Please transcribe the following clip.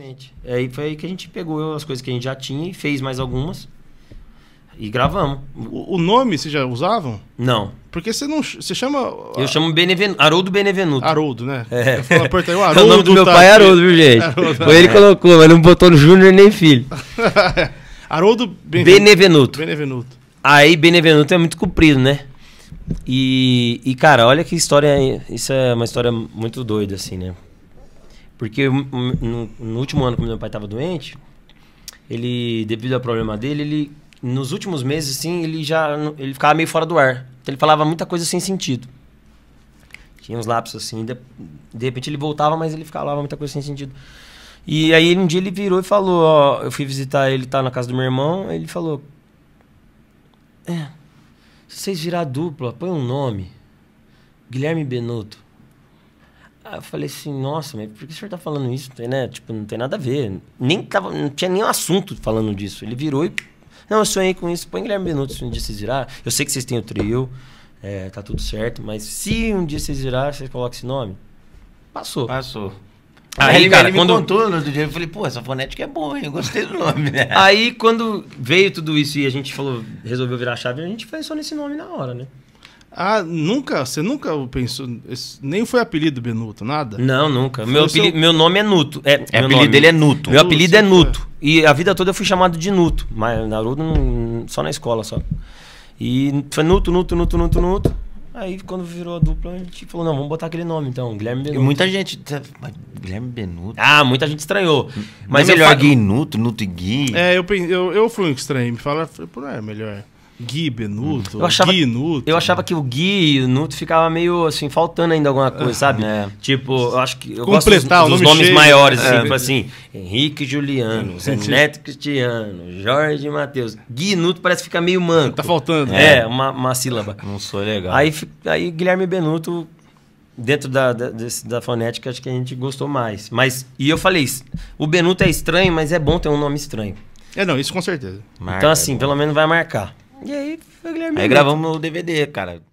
Exatamente. Aí é, foi aí que a gente pegou as coisas que a gente já tinha e fez mais algumas. E gravamos. O, nome vocês já usavam? Não. Porque você não. Você chama. Eu ah, chamo Beneven, Haroldo Benevenuto. Haroldo, né? É. Eu falo, é o, Haroldo o nome do meu tá pai é Haroldo, viu, gente? Haroldo, foi ele que colocou, mas não botou no Júnior nem filho. Haroldo Benvenuto. Benevenuto. Benevenuto. Aí Benevenuto é muito comprido, né? E, e, cara, olha que história. Isso é uma história muito doida, assim, né? Porque no, no último ano que meu pai estava doente, ele, devido ao problema dele, ele nos últimos meses, assim, ele já ele ficava meio fora do ar. Então ele falava muita coisa sem sentido. Tinha uns lapsos assim, de, de repente ele voltava, mas ele falava muita coisa sem sentido. E aí um dia ele virou e falou, ó, eu fui visitar ele, tá na casa do meu irmão, ele falou, é, se vocês virar dupla, põe um nome, Guilherme Benuto. Ah, eu falei assim, nossa, mas por que o senhor tá falando isso? né? Tipo, não tem nada a ver. Nem tava, não tinha nenhum assunto falando disso. Ele virou e. Não, eu sonhei com isso. Põe Guilherme Benuto um dia vocês virar. Eu sei que vocês têm o trio, é, tá tudo certo, mas se um dia vocês virar, vocês colocam esse nome. Passou. Passou. Aí, aí ele, cara, ele quando... me contou no outro dia, eu falei, pô, essa fonética é boa, hein? Eu gostei do nome, né? Aí, quando veio tudo isso e a gente falou, resolveu virar a chave, a gente pensou nesse nome na hora, né? Ah, nunca? Você nunca pensou. Nem foi apelido Benuto, nada? Não, nunca. meu, seu... meu nome é Nuto. É, é apelido nome. dele é Nuto. Meu apelido é Nuto. E a vida toda eu fui chamado de Nuto. Mas Naruto só na escola só. E foi Nuto, Nuto, Nuto, Nuto, Nuto. Aí quando virou a dupla, a gente falou, não, vamos botar aquele nome então, Guilherme Benuto. E muita gente. Tá, Guilherme Benuto. Ah, muita gente estranhou. Mas é melhor eu... Gui Nuto, Nuto e Gui. É, eu, eu, eu fui um estranho. Me falaram, por é melhor. Gui Benuto, eu achava, Gui Nuto. Eu achava que o Gui e o Nuto ficava meio assim, faltando ainda alguma coisa, é. sabe? É. Tipo, eu acho que. Eu Completar gosto dos, nome nomes cheio. maiores, né? assim, é. tipo assim, Henrique Juliano, Neto Cristiano, Jorge Matheus. Gui Nuto parece ficar meio manco. Tá faltando. É, né? uma, uma sílaba. Não sou legal. Aí, aí Guilherme Benuto dentro da, da, desse, da, fonética, acho que a gente gostou mais. Mas, e eu falei, o Benuto é estranho, mas é bom ter um nome estranho. É, não, isso com certeza. Marca, então, assim, é pelo menos vai marcar. E aí, foi o Guilherme. Aí Brito. gravamos o DVD, cara.